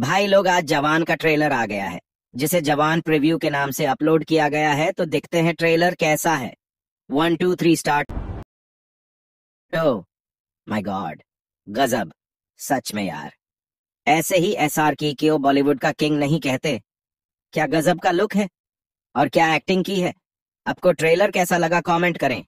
भाई लोग आज जवान का ट्रेलर आ गया है जिसे जवान प्रीव्यू के नाम से अपलोड किया गया है तो दिखते हैं ट्रेलर कैसा है one two three start oh my god गजब सच में यार ऐसे ही एस आर की वो बॉलीवुड का किंग नहीं कहते क्या गजब का लुक है और क्या एक्टिंग की है आपको ट्रेलर कैसा लगा कमेंट करें